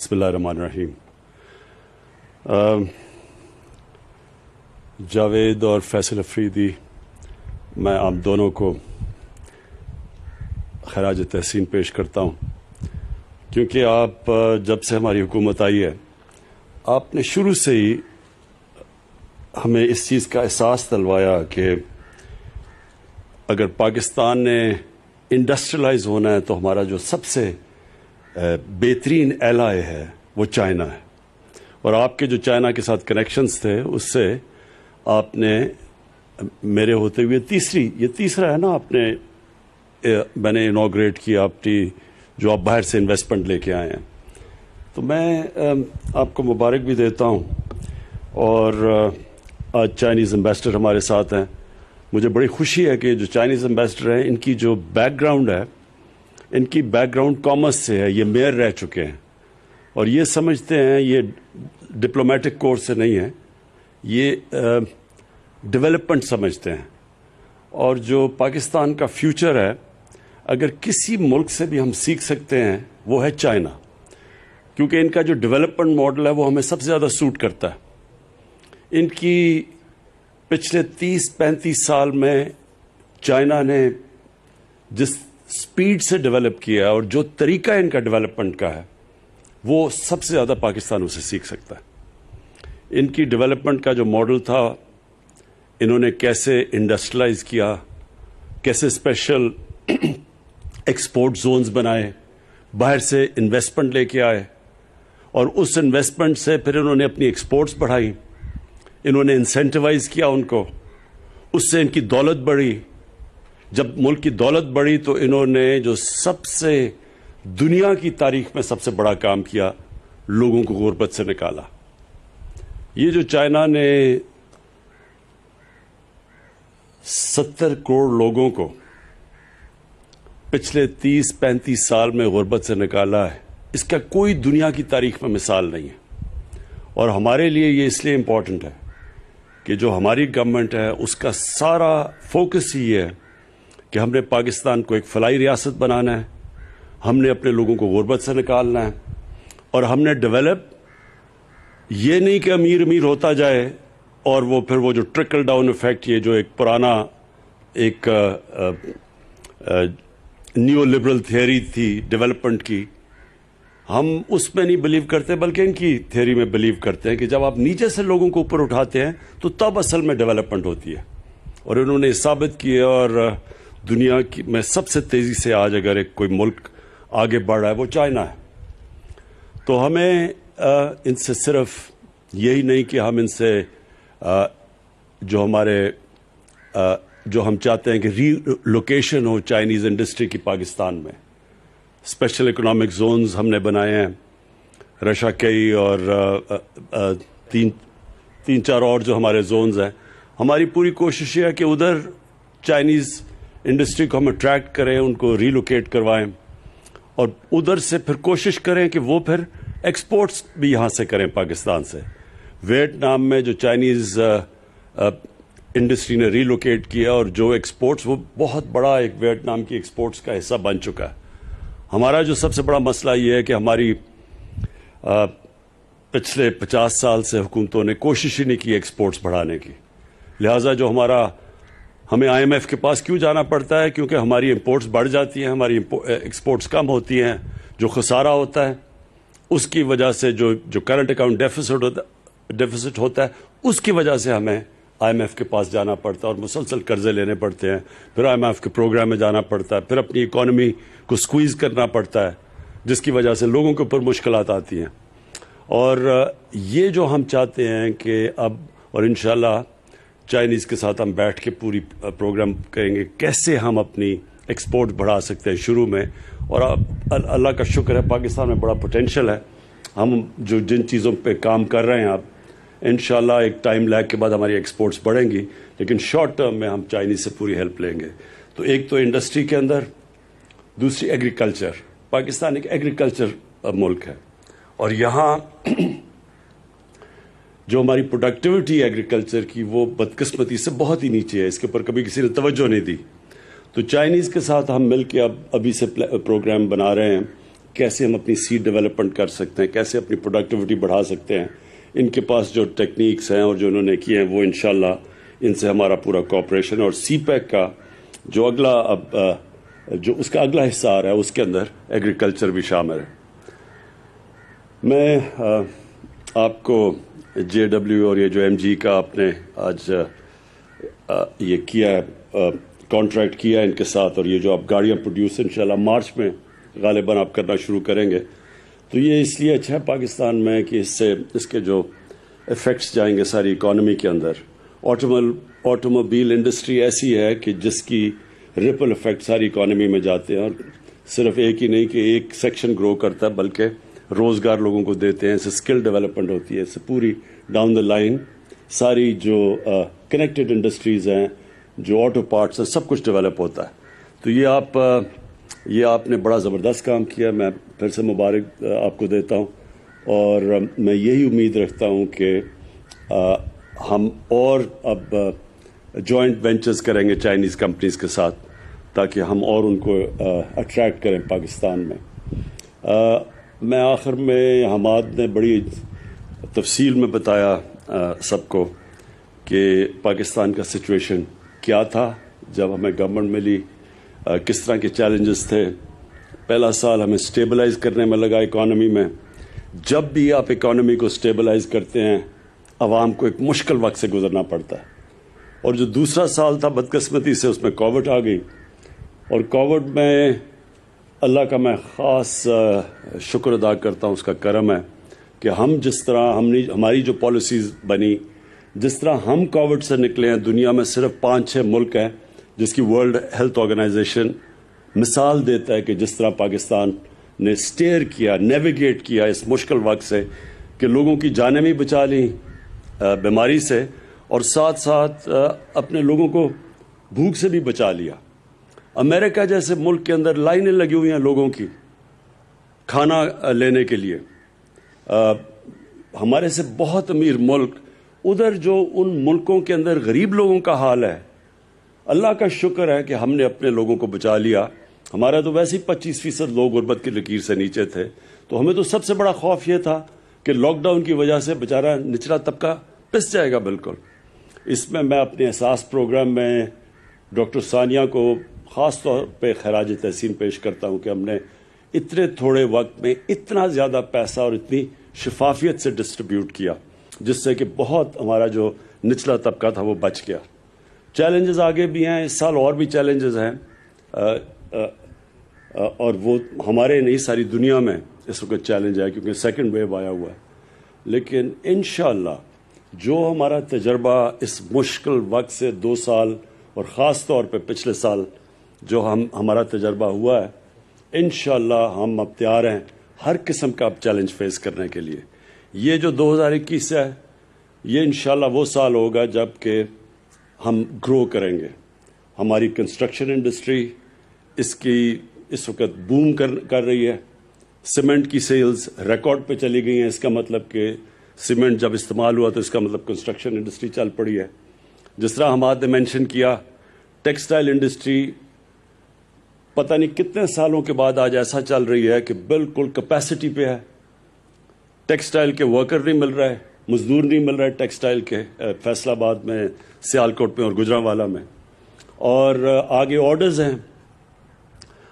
बसमीम जावेद um, और फैसल अफरीदी मैं आप दोनों को खराज तहसीन पेश करता हूँ क्योंकि आप जब से हमारी हुकूमत आई है आपने शुरू से ही हमें इस चीज़ का एहसास दिलवाया कि अगर पाकिस्तान ने इंडस्ट्रियलाइज होना है तो हमारा जो सबसे बेहतरीन एलाय है वो चाइना है और आपके जो चाइना के साथ कनेक्शंस थे उससे आपने मेरे होते हुए तीसरी ये तीसरा है ना आपने मैंने इनाग्रेट किया आपकी जो आप बाहर से इन्वेस्टमेंट लेके आए हैं तो मैं आपको मुबारक भी देता हूँ और आज चाइनीज़ एम्बेसडर हमारे साथ हैं मुझे बड़ी खुशी है कि जो चाइनीज़ एम्बेसडर हैं इनकी जो बैकग्राउंड है इनकी बैकग्राउंड कॉमर्स से है ये मेयर रह चुके हैं और ये समझते हैं ये डिप्लोमेटिक कोर्स से नहीं है ये डेवलपमेंट समझते हैं और जो पाकिस्तान का फ्यूचर है अगर किसी मुल्क से भी हम सीख सकते हैं वो है चाइना क्योंकि इनका जो डेवलपमेंट मॉडल है वो हमें सबसे ज़्यादा सूट करता है इनकी पिछले 30-35 साल में चाइना ने जिस स्पीड से डेवलप किया और जो तरीका इनका डेवलपमेंट का है वो सबसे ज़्यादा पाकिस्तान उसे सीख सकता है इनकी डेवलपमेंट का जो मॉडल था इन्होंने कैसे इंडस्ट्रियलाइज किया कैसे स्पेशल एक्सपोर्ट जोन्स बनाए बाहर से इन्वेस्टमेंट लेके आए और उस इन्वेस्टमेंट से फिर इन्होंने अपनी एक्सपोर्ट्स बढ़ाई इन्होंने इंसेंटिवाइज किया उनको उससे इनकी दौलत बढ़ी जब मुल्क की दौलत बढ़ी तो इन्होंने जो सबसे दुनिया की तारीख में सबसे बड़ा काम किया लोगों को गुर्बत से निकाला ये जो चाइना ने सत्तर करोड़ लोगों को पिछले तीस पैंतीस साल में गुर्बत से निकाला है इसका कोई दुनिया की तारीख में मिसाल नहीं है और हमारे लिए ये इसलिए इम्पॉर्टेंट है कि जो हमारी गवर्नमेंट है उसका सारा फोकस ही है कि हमने पाकिस्तान को एक फलाई रियासत बनाना है हमने अपने लोगों को गुर्बत से निकालना है और हमने डेवलप ये नहीं कि अमीर अमीर होता जाए और वो फिर वो जो ट्रिकल डाउन इफेक्ट ये जो एक पुराना एक न्यू लिबरल थियोरी थी डेवलपमेंट की हम उसमें नहीं बिलीव करते बल्कि इनकी थियरी में बिलीव करते हैं कि जब आप नीचे से लोगों को ऊपर उठाते हैं तो तब असल में डेवलपमेंट होती है और इन्होंने साबित किए और दुनिया की में सबसे तेज़ी से आज अगर एक कोई मुल्क आगे बढ़ रहा है वो चाइना है तो हमें इनसे सिर्फ यही नहीं कि हम इनसे जो हमारे जो हम चाहते हैं कि री लोकेशन हो चाइनीज़ इंडस्ट्री की पाकिस्तान में स्पेशल इकोनॉमिक जोन्स हमने बनाए हैं रशा कई और तीन तीन चार और जो हमारे जोन्स हैं हमारी पूरी कोशिश यह है कि उधर चाइनीज़ इंडस्ट्री को हम अट्रैक्ट करें उनको रीलोकेट करवाएं और उधर से फिर कोशिश करें कि वो फिर एक्सपोर्ट्स भी यहाँ से करें पाकिस्तान से वियतनाम में जो चाइनीज़ इंडस्ट्री uh, uh, ने रीलोकेट किया और जो एक्सपोर्ट्स वो बहुत बड़ा एक वियतनाम की एक्सपोर्ट्स का हिस्सा बन चुका है हमारा जो सबसे बड़ा मसला ये है कि हमारी आ, uh, पिछले पचास साल से हुकूमतों ने कोशिश ही नहीं की एक्सपोर्ट्स बढ़ाने की लिहाजा जो हमारा हमें आईएमएफ के पास क्यों जाना पड़ता है क्योंकि हमारी इम्पोर्ट्स बढ़ जाती हैं हमारी एक्सपोर्ट्स कम होती हैं जो खसारा होता है उसकी वजह से जो जो करंट अकाउंट डेफिसिट होता डेफिसिट होता है उसकी वजह से हमें आईएमएफ के पास जाना पड़ता है और मुसलसल कर्जे लेने पड़ते हैं फिर आई के प्रोग्राम में जाना पड़ता है फिर अपनी इकानमी को स्क्वीज करना पड़ता है जिसकी वजह से लोगों के ऊपर मुश्किल आती हैं और ये जो हम चाहते हैं कि अब और इन चाइनीज़ के साथ हम बैठ के पूरी प्रोग्राम करेंगे कैसे हम अपनी एक्सपोर्ट बढ़ा सकते हैं शुरू में और अल्लाह का शुक्र है पाकिस्तान में बड़ा पोटेंशल है हम जो जिन चीज़ों पे काम कर रहे हैं आप इन एक टाइम लैग के बाद हमारी एक्सपोर्ट्स बढ़ेंगी लेकिन शॉर्ट टर्म में हम चाइनीज़ से पूरी हेल्प लेंगे तो एक तो इंडस्ट्री के अंदर दूसरी एग्रीकल्चर पाकिस्तान एक एग्रीकल्चर मुल्क है और यहाँ जो हमारी प्रोडक्टिविटी एग्रीकल्चर की वो बदकस्मती से बहुत ही नीचे है इसके ऊपर कभी किसी ने तवज्जो नहीं दी तो चाइनीज़ के साथ हम मिल के अब अभी से प्रोग्राम बना रहे हैं कैसे हम अपनी सीड डेवलपमेंट कर सकते हैं कैसे अपनी प्रोडक्टिविटी बढ़ा सकते हैं इनके पास जो टेक्निक्स हैं और जो उन्होंने किए हैं वो इन इनसे हमारा पूरा कॉपरेशन और सी e का जो अगला अब जो उसका अगला हिस्सा आ रहा है उसके अंदर एग्रीकल्चर भी शामिल है मैं आपको जे डब्ल्यू और ये जो एम जी का आपने आज ये किया है कॉन्ट्रैक्ट किया है इनके साथ और ये जो आप गाड़ियाँ प्रोड्यूस इन मार्च में गालिबा आप करना शुरू करेंगे तो ये इसलिए अच्छा है पाकिस्तान में कि इससे इसके जो इफ़ेक्ट्स जाएंगे सारी इकॉनमी के अंदर ऑटोमल ऑटोमोबील इंडस्ट्री ऐसी है कि जिसकी रिपल इफ़ेक्ट सारी इकॉनमी में जाते हैं और सिर्फ एक ही नहीं कि एक सेक्शन ग्रो करता है बल्कि रोज़गार लोगों को देते हैं इससे स्किल डेवलपमेंट होती है इससे पूरी डाउन द लाइन सारी जो कनेक्टेड इंडस्ट्रीज़ हैं जो ऑटो पार्ट्स हैं सब कुछ डेवलप होता है तो ये आप uh, ये आपने बड़ा ज़बरदस्त काम किया मैं फिर से मुबारक uh, आपको देता हूँ और uh, मैं यही उम्मीद रखता हूँ कि हम और अब जॉइंट वेंचर्स करेंगे चाइनीज़ कंपनीज़ के साथ ताकि हम और उनको अट्रैक्ट करें पाकिस्तान में मैं आखिर में हमाद ने बड़ी तफसील में बताया सबको कि पाकिस्तान का सिचुएशन क्या था जब हमें गवर्नमेंट मिली आ, किस तरह के चैलेंजेस थे पहला साल हमें स्टेबलाइज करने में लगा इकॉनमी में जब भी आप इकॉनमी को स्टेबलाइज करते हैं आवाम को एक मुश्किल वक्त से गुजरना पड़ता है और जो दूसरा साल था बदकस्मती से उसमें कोविड आ गई और कोविड में अल्लाह का मैं ख़ास शुक्र अदा करता हूँ उसका करम है कि हम जिस तरह हमने हमारी जो पॉलिसीज़ बनी जिस तरह हम कोविड से निकले हैं दुनिया में सिर्फ पाँच छः मुल्क हैं जिसकी वर्ल्ड हेल्थ ऑर्गेनाइजेशन मिसाल देता है कि जिस तरह पाकिस्तान ने स्टेयर किया नेविगेट किया इस मुश्किल वक्त से कि लोगों की जाने भी बचा ली बीमारी से और साथ साथ अपने लोगों को भूख से भी बचा लिया अमेरिका जैसे मुल्क के अंदर लाइनें लगी हुई हैं लोगों की खाना लेने के लिए आ, हमारे से बहुत अमीर मुल्क उधर जो उन मुल्कों के अंदर गरीब लोगों का हाल है अल्लाह का शुक्र है कि हमने अपने लोगों को बचा लिया हमारा तो वैसे ही पच्चीस फीसद लोग गुर्बत की लकीर से नीचे थे तो हमें तो सबसे बड़ा खौफ यह था कि लॉकडाउन की वजह से बेचारा निचला तबका पिस जाएगा बिल्कुल इसमें मैं अपने एहसास प्रोग्राम में डॉक्टर सानिया को ख़ास तौर पे खराज तहसीन पेश करता हूँ कि हमने इतने थोड़े वक्त में इतना ज़्यादा पैसा और इतनी शफाफियत से डिस्ट्रीब्यूट किया जिससे कि बहुत हमारा जो निचला तबका था वो बच गया चैलेंजेस आगे भी हैं इस साल और भी चैलेंजेस हैं और वो हमारे नहीं सारी दुनिया में इस वक्त चैलेंज है क्योंकि सेकेंड वेव आया हुआ है लेकिन इन जो हमारा तजर्बा इस मुश्किल वक्त से दो साल और ख़ास तौर पर पिछले साल जो हम हमारा तजर्बा हुआ है इन हम अब तैयार हैं हर किस्म का अब चैलेंज फेस करने के लिए ये जो 2021 है ये इन वो साल होगा जबकि हम ग्रो करेंगे हमारी कंस्ट्रक्शन इंडस्ट्री इसकी इस वक्त बूम कर कर रही है सीमेंट की सेल्स रिकॉर्ड पे चली गई हैं इसका मतलब कि सीमेंट जब इस्तेमाल हुआ तो इसका मतलब कंस्ट्रक्शन इंडस्ट्री चल पड़ी है जिस तरह हम आज ने मैंशन किया टेक्सटाइल इंडस्ट्री पता नहीं कितने सालों के बाद आज ऐसा चल रही है कि बिल्कुल कैपेसिटी पे है टेक्सटाइल के वर्कर नहीं मिल रहे मजदूर नहीं मिल रहे टेक्सटाइल के फैसलाबाद में सियालकोट में और गुजरावाला में और आगे ऑर्डर्स हैं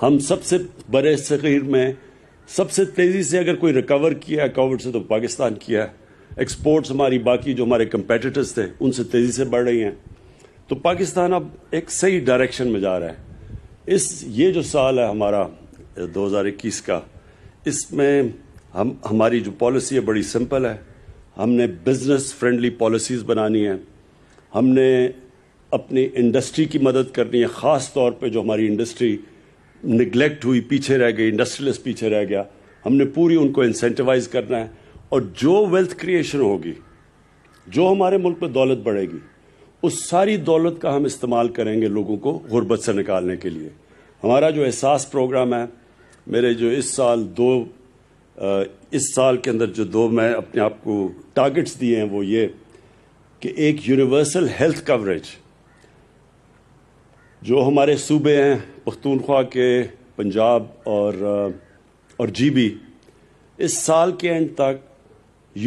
हम सबसे बड़े शरीर में सबसे तेज़ी से अगर कोई रिकवर किया है कोविड से तो पाकिस्तान किया है एक्सपोर्ट्स हमारी बाकी जो हमारे कंपेटिटर्स थे उनसे तेज़ी से बढ़ रही हैं तो पाकिस्तान अब एक सही डायरेक्शन में जा रहा है इस ये जो साल है हमारा 2021 का इसमें हम हमारी जो पॉलिसी है बड़ी सिंपल है हमने बिजनेस फ्रेंडली पॉलिसीज़ बनानी है हमने अपनी इंडस्ट्री की मदद करनी है ख़ास तौर पे जो हमारी इंडस्ट्री निगलेक्ट हुई पीछे रह गई इंडस्ट्रियलिस्ट पीछे रह गया हमने पूरी उनको इंसेंटिवाइज करना है और जो वेल्थ क्रिएशन होगी जो हमारे मुल्क में दौलत बढ़ेगी उस सारी दौलत का हम इस्तेमाल करेंगे लोगों को गुर्बत से निकालने के लिए हमारा जो एहसास प्रोग्राम है मेरे जो इस साल दो इस साल के अंदर जो दो मैं अपने आप को टारगेट्स दिए हैं वो ये कि एक यूनिवर्सल हेल्थ कवरेज जो हमारे सूबे हैं पख्तूनख्वा के पंजाब और और जीबी इस साल के एंड तक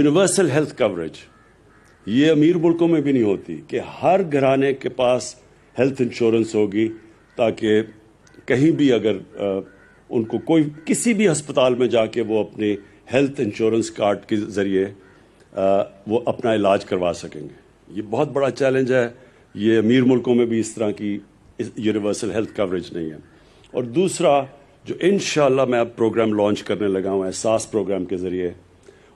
यूनिवर्सल हेल्थ कवरेज ये अमीर मुल्कों में भी नहीं होती कि हर घराने के पास हेल्थ इंश्योरेंस होगी ताकि कहीं भी अगर उनको कोई किसी भी अस्पताल में जाके वो अपने हेल्थ इंश्योरेंस कार्ड के ज़रिए वो अपना इलाज करवा सकेंगे ये बहुत बड़ा चैलेंज है ये अमीर मुल्कों में भी इस तरह की यूनिवर्सल हेल्थ कवरेज नहीं है और दूसरा जो इन मैं अब प्रोग्राम लॉन्च करने लगा हूँ एहसास प्रोग्राम के ज़रिए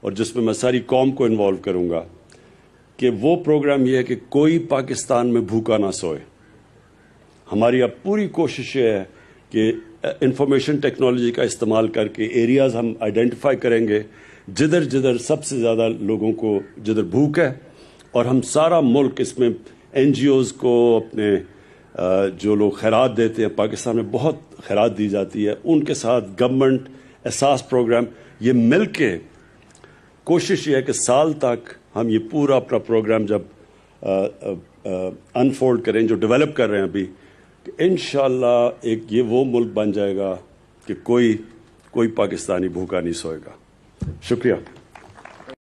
और जिसमें मैं सारी कॉम को इन्वॉल्व करूँगा कि वो प्रोग्राम ये है कि कोई पाकिस्तान में भूखा ना सोए हमारी अब पूरी कोशिश ये है कि इंफॉर्मेशन टेक्नोलॉजी का इस्तेमाल करके एरियाज़ हम आइडेंटिफाई करेंगे जिधर जिधर सबसे ज़्यादा लोगों को जिधर भूख है और हम सारा मुल्क इसमें एन को अपने जो लोग खैरात देते हैं पाकिस्तान में बहुत खैरात दी जाती है उनके साथ गवर्नमेंट एहसास प्रोग्राम ये मिल के कोशिश ये है कि साल तक हम ये पूरा अपना प्रोग्राम जब अनफोल्ड करें जो डेवलप कर रहे हैं अभी तो इन एक ये वो मुल्क बन जाएगा कि कोई कोई पाकिस्तानी भूखा नहीं सोएगा शुक्रिया